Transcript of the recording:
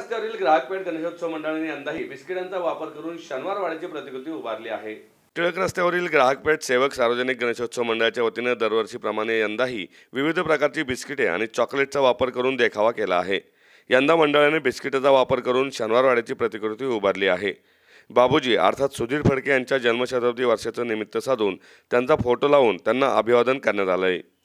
रस्त्यावरील ग्राहकपेठ गणेशोत्सव मंडळाने यंदाही बिस्किटांचा वापर करून वाड्याची प्रतिकृती उभारली आहे टिळक रस्त्यावरील ग्राहकपेठ सेवक सार्वजनिक गणेशोत्सव मंडळाच्या वतीनं दरवर्षीप्रमाणे यंदाही विविध प्रकारची बिस्किटे आणि चॉकलेटचा वापर करून देखावा केला आहे यंदा मंडळाने बिस्किटाचा वापर करून शनिवार वाड्याची प्रतिकृती उभारली आहे बाबूजी अर्थात सुधीर फडके यांच्या जन्मशताब्दी वर्षाचं निमित्त साधून त्यांचा फोटो लावून त्यांना अभिवादन करण्यात आलं